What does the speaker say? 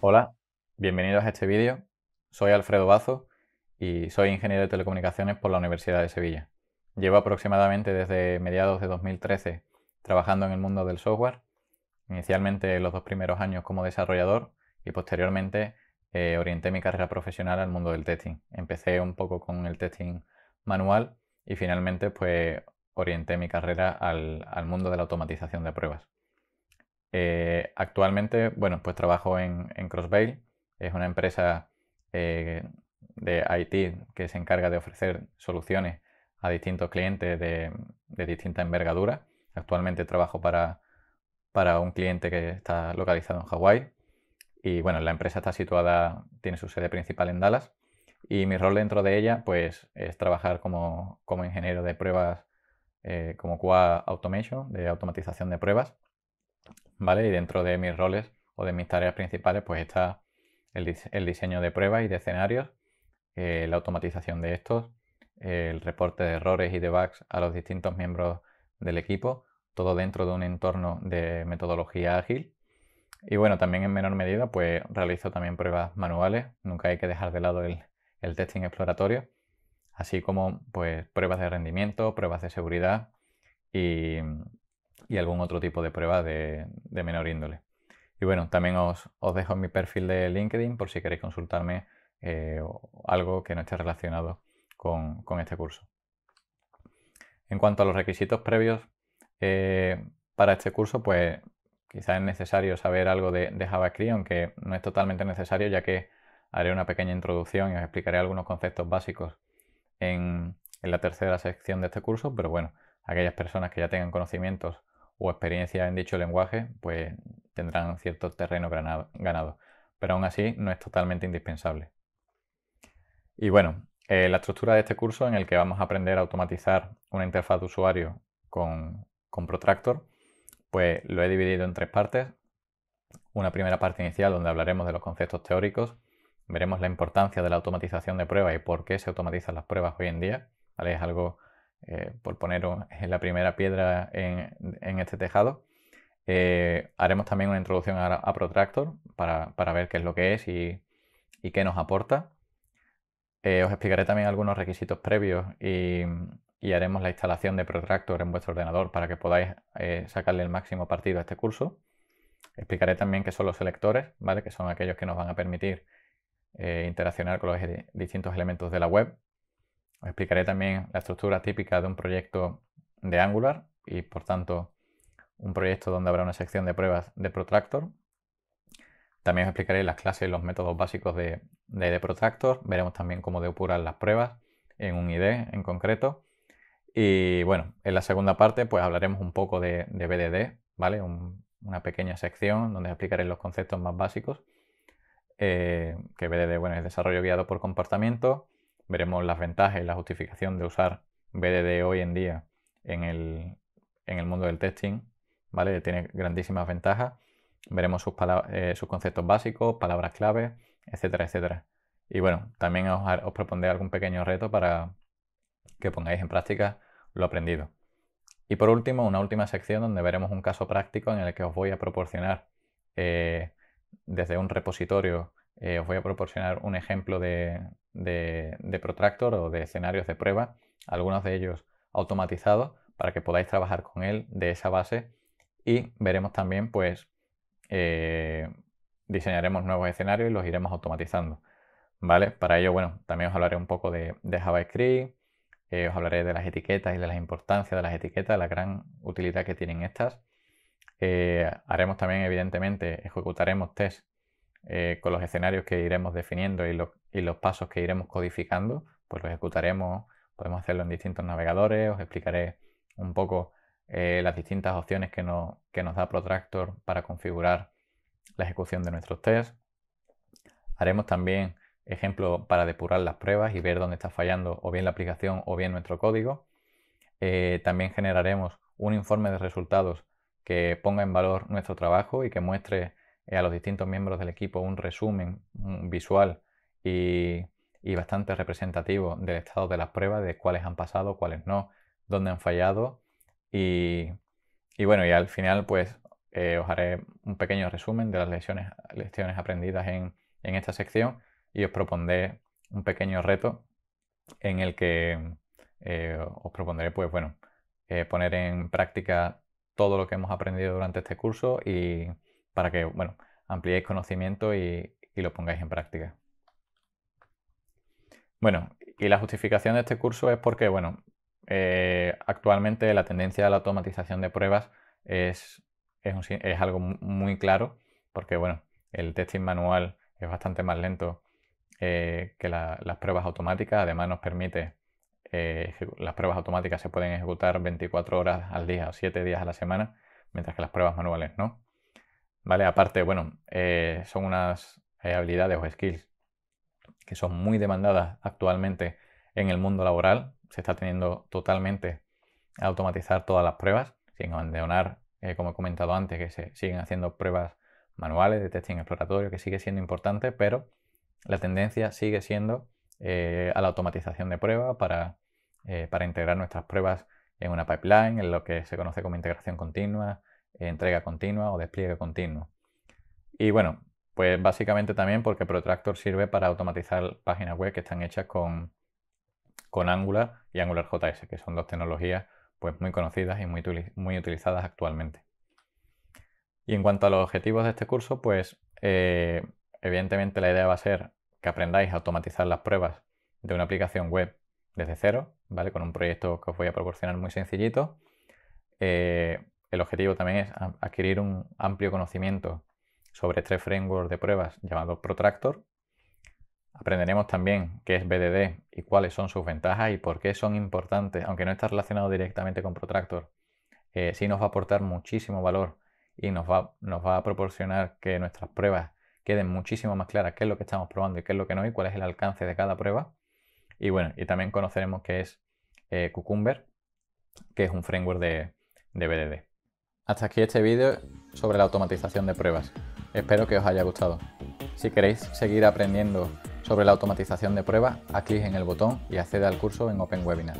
Hola, bienvenidos a este vídeo. Soy Alfredo Bazo y soy ingeniero de telecomunicaciones por la Universidad de Sevilla. Llevo aproximadamente desde mediados de 2013 trabajando en el mundo del software, inicialmente los dos primeros años como desarrollador y posteriormente eh, orienté mi carrera profesional al mundo del testing. Empecé un poco con el testing manual y finalmente pues orienté mi carrera al mundo de la automatización de pruebas. Eh, actualmente, bueno, pues trabajo en, en es una empresa eh, de IT que se encarga de ofrecer soluciones a distintos clientes de, de distinta envergadura. Actualmente trabajo para, para un cliente que está localizado en Hawái y bueno, la empresa está situada, tiene su sede principal en Dallas y mi rol dentro de ella pues es trabajar como, ingeniero de pruebas, eh, como QA Automation, de automatización de pruebas y dentro de mis roles o de mis tareas principales, pues está el, diseño de pruebas y de escenarios, eh, la automatización de estos, el reporte de errores y de bugs a los distintos miembros del equipo, todo dentro de un entorno de metodología ágil. Y bueno, también en menor medida, pues realizo también pruebas manuales, nunca hay que dejar de lado el, testing exploratorio, así como pues pruebas de rendimiento, pruebas de seguridad y, y algún otro tipo de prueba de, menor índole. Y bueno, también os, os, dejo mi perfil de LinkedIn por si queréis consultarme eh, algo que no esté relacionado con, este curso. En cuanto a los requisitos previos eh, para este curso, pues quizás es necesario saber algo de, JavaScript, aunque no es totalmente necesario ya que haré una pequeña introducción y os explicaré algunos conceptos básicos en, en la tercera sección de este curso, pero bueno, aquellas personas que ya tengan conocimientos o experiencia en dicho lenguaje, pues tendrán cierto terreno ganado, pero aún así no es totalmente indispensable. Y bueno, eh, la estructura de este curso en el que vamos a aprender a automatizar una interfaz de usuario con, Protractor, pues lo he dividido en tres partes. Una primera parte inicial donde hablaremos de los conceptos teóricos, veremos la importancia de la automatización de pruebas y por qué se automatizan las pruebas hoy en día. Es algo eh, por poner la primera piedra en, este tejado. Eh, haremos también una introducción a, Protractor para, ver qué es lo que es y, qué nos aporta. Eh, os explicaré también algunos requisitos previos y, haremos la instalación de Protractor en vuestro ordenador para que podáis sacarle el máximo partido a este curso. Explicaré también qué son los selectores, que son aquellos que nos van a permitir interaccionar con los distintos elementos de la web os explicaré también la estructura típica de un proyecto de Angular y por tanto un proyecto donde habrá una sección de pruebas de Protractor. También os explicaré las clases y los métodos básicos de, de, Protractor. Veremos también cómo depurar las pruebas en un ID en concreto. Y bueno, en la segunda parte pues hablaremos un poco de, BDD, ¿vale? una pequeña sección donde explicaré los conceptos más básicos. Eh, que BDD bueno, es desarrollo guiado por comportamiento Veremos las ventajas y la justificación de usar BDD hoy en día en el, mundo del testing. ¿vale? Tiene grandísimas ventajas. Veremos sus, eh, sus conceptos básicos, palabras clave, etcétera, etcétera. Y bueno, también os, propondré algún pequeño reto para que pongáis en práctica lo aprendido. Y por último, una última sección donde veremos un caso práctico en el que os voy a proporcionar eh, desde un repositorio, eh, os voy a proporcionar un ejemplo de, de, protractor o de escenarios de prueba, algunos de ellos automatizados, para que podáis trabajar con él de esa base y veremos también pues eh, diseñaremos nuevos escenarios y los iremos automatizando. ¿Vale? Para ello, bueno, también os hablaré un poco de, JavaScript, eh, os hablaré de las etiquetas y de la importancia de las etiquetas, la gran utilidad que tienen estas. Eh, haremos también, evidentemente, ejecutaremos test con los escenarios que iremos definiendo y los, y los pasos que iremos codificando, pues los ejecutaremos, podemos hacerlo en distintos navegadores, os explicaré un poco eh, las distintas opciones que, nos da Protractor para configurar la ejecución de nuestros tests. Haremos también ejemplo para depurar las pruebas y ver dónde está fallando o bien la aplicación o bien nuestro código. Eh, también generaremos un informe de resultados que ponga en valor nuestro trabajo y que muestre eh, a los distintos miembros del equipo un resumen visual y, bastante representativo del estado de las pruebas, de cuáles han pasado, cuáles no, dónde han fallado. Y, bueno, y al final pues eh, os haré un pequeño resumen de las lecciones, lecciones aprendidas en, esta sección y os propondré un pequeño reto en el que eh, os propondré pues bueno, eh, poner en práctica todo lo que hemos aprendido durante este curso y para que bueno, ampliéis conocimiento y lo pongáis en práctica. Bueno, y la justificación de este curso es porque, bueno, eh, actualmente la tendencia a la automatización de pruebas es, es, algo muy claro, porque, bueno, el testing manual es bastante más lento eh, que las pruebas automáticas, además nos permite, eh, las pruebas automáticas se pueden ejecutar 24 horas al día o 7 días a la semana, mientras que las pruebas manuales no. Vale, aparte, bueno, son unas habilidades o skills que son muy demandadas actualmente en el mundo laboral. Se está teniendo totalmente a automatizar todas las pruebas, sin abandonar, eh, como he comentado antes, que se siguen haciendo pruebas manuales de testing exploratorio, que sigue siendo importante, pero la tendencia sigue siendo eh, a la automatización de pruebas eh, para integrar nuestras pruebas en una pipeline, en lo que se conoce como integración continua, entrega continua o despliegue continuo. Y bueno, pues básicamente también porque Protractor sirve para automatizar páginas web que están hechas con, Angular y JS que son dos tecnologías pues, muy conocidas y muy, muy utilizadas actualmente. Y en cuanto a los objetivos de este curso, pues eh, evidentemente la idea va a ser que aprendáis a automatizar las pruebas de una aplicación web desde cero, ¿vale? Con un proyecto que os voy a proporcionar muy sencillito. Eh, el objetivo también es adquirir un amplio conocimiento sobre tres frameworks de pruebas llamados Protractor. Aprenderemos también qué es BDD y cuáles son sus ventajas y por qué son importantes, aunque no está relacionado directamente con Protractor. Eh, sí nos va a aportar muchísimo valor y nos va, nos va a proporcionar que nuestras pruebas queden muchísimo más claras qué es lo que estamos probando y qué es lo que no y cuál es el alcance de cada prueba. Y bueno, y también conoceremos qué es eh, Cucumber, que es un framework de, de BDD. Hasta aquí este vídeo sobre la automatización de pruebas. Espero que os haya gustado. Si queréis seguir aprendiendo sobre la automatización de pruebas, haz clic en el botón y accede al curso en Webinar.